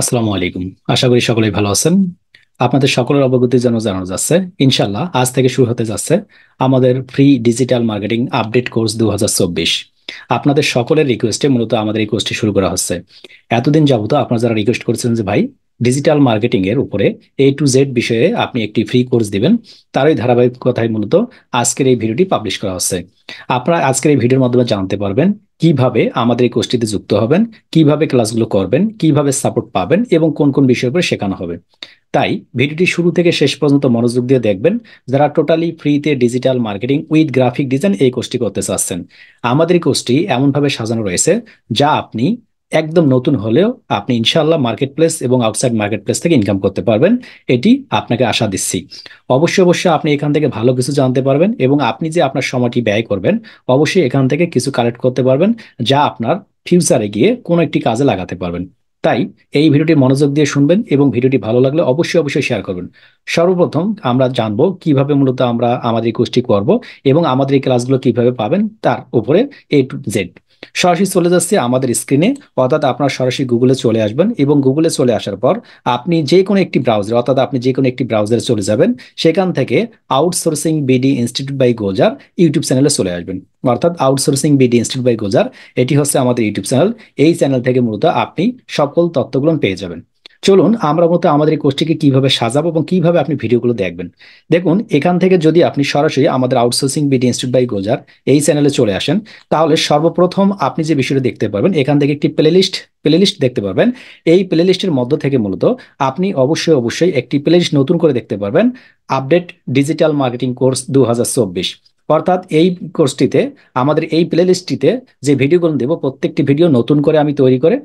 আসসালামু আলাইকুম আশা করি সকলেই ভালো আছেন আপনাদের সকলের অবগতির জন্য জানানো যাচ্ছে ইনশাল্লাহ আজ থেকে শুরু হতে যাচ্ছে আমাদের free digital marketing update course দু আপনাদের সকলের রিকোয়েস্টে মূলত আমাদের এই কোর্সটি শুরু করা হচ্ছে এতদিন যাবত আপনারা যারা রিকোয়েস্ট করছেন যে ভাই ডিজিটাল মার্কেটিং এর উপরে এ টু জেড বিষয়ে আপনি একটি ফ্রি কোর্স দিবেন তারই ধারাবাহিকতায় মূলত আজকের এই ভিডিওটি পাবলিশ করা হচ্ছে আপনারা আজকের এই ভিডিওর মাধ্যমে জানতে পারবেন কিভাবে আমাদের এই কোর্সটিতে যুক্ত হবেন কিভাবে ক্লাসগুলো করবেন কিভাবে সাপোর্ট পাবেন এবং কোন কোন বিষয়ের উপরে শেখানো হবে তাই ভিডিওটি শুরু থেকে শেষ পর্যন্ত মনোযোগ দিয়ে দেখবেন যারা টোটালি ফ্রিতে digital marketing with graphic design এই কোর্সটি করতে চাচ্ছেন আমাদের কোর্সটি এমনভাবে সাজানো রয়েছে যা আপনি একদম নতুন হলেও আপনি ইনশাল্লাহ মার্কেট প্লেস এবং আউটসাইড মার্কেট প্লেস থেকে ইনকাম করতে পারবেন এটি আপনাকে আশা দিচ্ছি অবশ্যই অবশ্যই আপনি এখান থেকে ভালো কিছু জানতে পারবেন এবং আপনি যে আপনার সময়টি ব্যয় করবেন অবশ্যই এখান থেকে কিছু কালেক্ট করতে পারবেন যা আপনার ফিউচারে গিয়ে কোনো একটি কাজে লাগাতে পারবেন তাই এই ভিডিওটি মনোযোগ দিয়ে শুনবেন এবং ভিডিওটি ভালো লাগলে অবশ্যই অবশ্যই শেয়ার করবেন সর্বপ্রথম আমরা জানবো কিভাবে মূলত আমরা আমাদের কোর্সটি করব এবং আমাদের এই ক্লাসগুলো কিভাবে পাবেন তার উপরে এ টু জেড সরাসরি চলে যাচ্ছে আমাদের স্ক্রিনে অর্থাৎ আপনার সরাসরি গুগলে চলে আসবেন এবং গুগলে চলে আসার পর আপনি যে কোনো একটি ব্রাউজার অর্থাৎ আপনি যে কোনো একটি ব্রাউজারে চলে যাবেন সেখান থেকে আউটসোর্সিং বিডি ইনস্টিটিউট বাই গোজার ইউটিউব চ্যানেলে চলে আসবেন অর্থাৎ আউটসোর্সিং বিডি ইনস্টিটিউট বাই গোজার এটি হচ্ছে আমাদের ইউটিউব চ্যানেল এই চ্যানেল থেকে মূলত আপনি সকল তথ্যগুলো পেয়ে যাবেন চলুন আমরা মতো আমাদের এই কোর্সটিকে কিভাবে সাজাবো এবং কিভাবে আপনি ভিডিওগুলো দেখবেন দেখুন এখান থেকে যদি আপনি সরাসরি আমাদের আউটসোর্সিং বিডি ইনস্টিটিউট বাই গোজার এই চ্যানেলে চলে আসেন তাহলে সর্বপ্রথম আপনি যে বিষয়টা দেখতে পারবেন এখান থেকে একটি প্লেলিস্ট প্লেলিস্ট দেখতে পারবেন এই প্লেলিস্টের মধ্য থেকে মূলত আপনি অবশ্যই অবশ্যই একটি প্লেলিস্ট নতুন করে দেখতে পারবেন আপডেট ডিজিটাল মার্কেটিং কোর্স দু অর্থাৎ এই কোর্সটিতে আমাদের এই প্লেলিস্টটিতে যে ভিডিওগুলো দেবো প্রত্যেকটি ভিডিও নতুন করে আমি তৈরি করে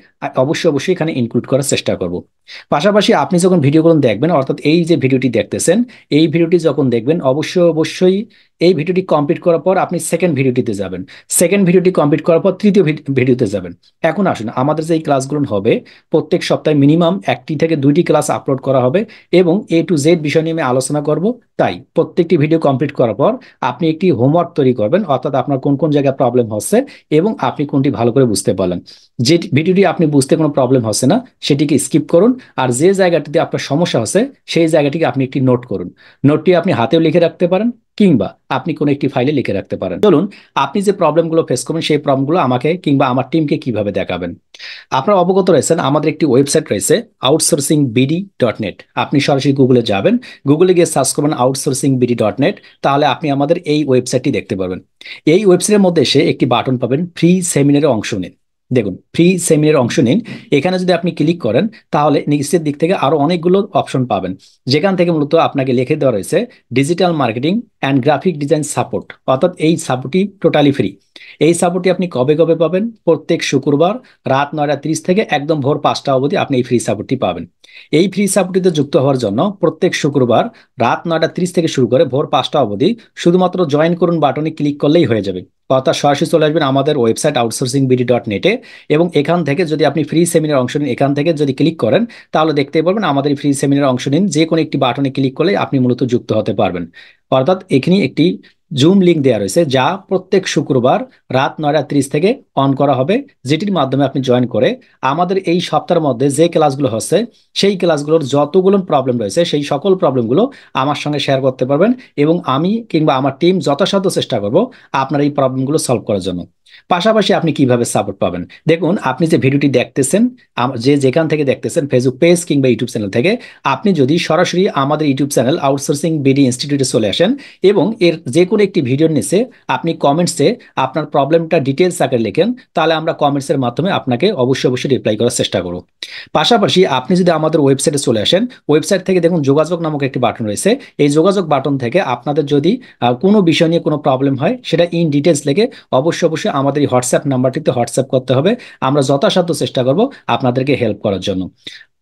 অবশ্যই অবশ্যই এখানে ইনক্লুড করার চেষ্টা করব পাশাপাশি আপনি যখন ভিডিওগুলো দেখবেন অর্থাৎ এই যে ভিডিওটি দেখতেছেন এই ভিডিওটি যখন দেখবেন অবশ্যই অবশ্যই এই ভিডিওটি কমপ্লিট করার পর আপনি সেকেন্ড ভিডিওটিতে যাবেন সেকেন্ড ভিডিওটি কমপ্লিট করার পর তৃতীয় ভিডিওতে যাবেন এখন আসুন আমাদের যে এই ক্লাসগুলো হবে প্রত্যেক সপ্তাহে মিনিমাম একটি থেকে দুইটি ক্লাস আপলোড করা হবে এবং এ টু জেড বিষয় নিয়ে আমি আলোচনা করব তাই প্রত্যেকটি ভিডিও কমপ্লিট করার পর আপনি একটি হোমওয়ার্ক তৈরি করবেন অর্থাৎ আপনার কোন কোন জায়গায় প্রবলেম হচ্ছে এবং আপনি কোনটি ভালো করে বুঝতে পারলেন যে ভিডিওটি আপনি বুঝতে কোনো প্রবলেম হচ্ছে না সেটিকে স্কিপ করুন আর যে জায়গাটিতে আপনার সমস্যা হচ্ছে সেই জায়গাটিকে আপনি একটি নোট করুন নোটটি আপনি হাতেও লিখে রাখতে পারেন কিংবা আপনি কোনো একটি ফাইলে লিখে রাখতে পারেন চলুন আপনি যে প্রবলেমগুলো ফেস করবেন সেই প্রবলেমগুলো আমাকে কিংবা আমার টিমকে কিভাবে দেখাবেন আপনারা অবগত রয়েছেন আমাদের একটি ওয়েবসাইট রয়েছে আউটসোর্সিং বিডি ডট নেট আপনি সরাসরি গুগলে যাবেন গুগলে গিয়ে সার্চ করবেন আউটসোর্সিং বিডি ডট নেট তাহলে আপনি আমাদের এই ওয়েবসাইটটি দেখতে পাবেন এই ওয়েবসাইটের মধ্যে এসে একটি বাটন পাবেন ফ্রি সেমিনারে অংশ নিন দেখুন ফ্রি সেমিনার অংশ নিন এখানে যদি আপনি ক্লিক করেন তাহলে নিশ্চিত দিক থেকে আরও অনেকগুলো অপশন পাবেন যেখান থেকে মূলত আপনাকে লিখে দেওয়া রয়েছে digital marketing and graphic design support অর্থাৎ এই সাপোর্টটি টোটালি ফ্রি এই সাপোর্টটি আপনি কবে কবে পাবেন প্রত্যেক শুক্রবার রাত নয়টা ত্রিশ থেকে একদম ভোর পাঁচটা অবধি আপনি এই ফ্রি সাপোর্টটি পাবেন এই ফ্রি সাপোর্টটিতে যুক্ত হওয়ার জন্য প্রত্যেক শুক্রবার রাত নয়টা ত্রিশ থেকে শুরু করে ভোর পাঁচটা অবধি শুধুমাত্র জয়েন করুন বাটনে ক্লিক করলেই হয়ে যাবে অর্থাৎ সরাসরি চলে আসবেন আমাদের ওয়েবসাইট আউটসোর্সিং বিডি ডট নেটে এবং এখান থেকে যদি আপনি ফ্রি সেমিনার অংশ নিন এখান থেকে যদি ক্লিক করেন তাহলে দেখতে পারবেন আমাদের ফ্রি সেমিনার অংশ নিন যে কোনো একটি বাটনে ক্লিক করলে আপনি মূলত যুক্ত হতে পারবেন অর্থাৎ এখানে একটি জুম লিঙ্ক দেওয়া রয়েছে যা প্রত্যেক শুক্রবার রাত নয়টা ত্রিশ থেকে অন করা হবে যেটির মাধ্যমে আপনি জয়েন করে আমাদের এই সপ্তাহের মধ্যে যে ক্লাসগুলো হচ্ছে সেই ক্লাসগুলোর যতগুলো প্রবলেম রয়েছে সেই সকল প্রবলেমগুলো আমার সঙ্গে শেয়ার করতে পারবেন এবং আমি কিংবা আমার টিম যথাসাধ্য চেষ্টা করব আপনার এই প্রবলেমগুলো সলভ করার জন্য পাশাপাশি আপনি কিভাবে সাপোর্ট পাবেন দেখুন আপনি যে ভিডিওটি দেখতেছেন যে যেখান থেকে দেখতেছেন ফেসবুক পেজ কিংবা ইউটিউব চ্যানেল থেকে আপনি যদি সরাসরি আমাদের ইউটিউব চ্যানেল আউটসোর্সিং বিডি ইনস্টিটিউটে চলে আসেন এবং এর যে কোনো একটি ভিডিওর নিচে আপনি কমেন্টসে আপনার প্রবলেমটা ডিটেলস আকারে লেখেন তাহলে আমরা কমেন্টসের মাধ্যমে আপনাকে অবশ্যই অবশ্যই রিপ্লাই করার চেষ্টা করব পাশাপাশি আপনি যদি আমাদের ওয়েবসাইটে চলে আসেন ওয়েবসাইট থেকে দেখুন যোগাযোগ নামক একটি বাটন রয়েছে এই যোগাযোগ বাটন থেকে আপনাদের যদি কোনো বিষয় নিয়ে কোনো প্রবলেম হয় সেটা ইন ডিটেলস লেগে অবশ্যই অবশ্যই আমাদের এই হোয়াটসঅ্যাপ নাম্বারটিতে হোয়াটসঅ্যাপ করতে হবে আমরা যথাসাধ্য চেষ্টা করব আপনাদেরকে হেল্প করার জন্য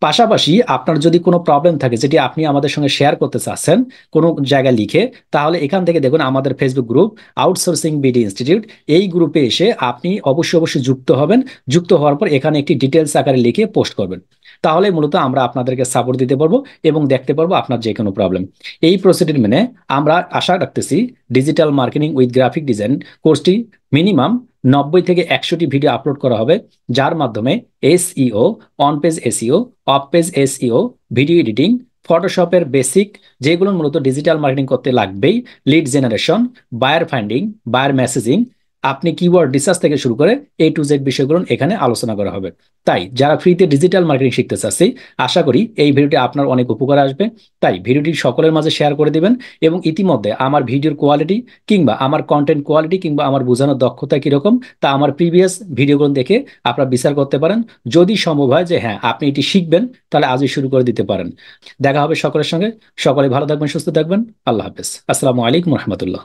পাশাপাশি আপনার যদি কোনো প্রবলেম থাকে যেটি আপনি আমাদের সঙ্গে শেয়ার করতে চাচ্ছেন কোনো জায়গায় লিখে তাহলে এখান থেকে দেখুন আমাদের Facebook group outsourcing BD institute এই গ্রুপে এসে আপনি অবশ্যই অবশ্যই যুক্ত হবেন যুক্ত হওয়ার পর এখানে একটি ডিটেলস আকারে লিখে পোস্ট করবেন তাহলে মূলত আমরা আপনাদেরকে সাপোর্ট দিতে পারবো এবং দেখতে পারবো আপনার যে কোনো প্রবলেম এই প্রসিডিউর মেনে আমরা আশা রাখতেছি digital marketing with graphic design কোর্সটি মিনিমাম নব্বই থেকে একশোটি ভিডিও আপলোড করা হবে যার মাধ্যমে SEO on page SEO off page SEO video editing ফটোশপের বেসিক যেগুলো মূলত ডিজিটাল মার্কেটিং করতে লাগবেই lead generation buyer finding buyer messaging আপনি কিওয়ার্ড রিসার্চ থেকে শুরু করে এ টু জেড বিষয়গুলো এখানে আলোচনা করা হবে তাই যারা ফ্রিতে ডিজিটাল মার্কেটিং শিখতে চাচ্ছি আশা করি এই ভিডিওটি আপনার অনেক উপকার আসবে তাই ভিডিওটি সকলের মাঝে শেয়ার করে দিবেন এবং ইতিমধ্যে আমার ভিডিওর কোয়ালিটি কিংবা আমার কন্টেন্ট কোয়ালিটি কিংবা আমার বোঝানোর দক্ষতা কীরকম তা আমার প্রিভিয়াস ভিডিওগুলো দেখে আপনারা বিচার করতে পারেন যদি সম্ভব হয় যে হ্যাঁ আপনি এটি শিখবেন তাহলে আজই শুরু করে দিতে পারেন দেখা হবে সকলের সঙ্গে সকলে ভালো থাকবেন সুস্থ থাকবেন আল্লাহ হাফেজ আসসালামু আলাইকুম রহমতুল্লাহ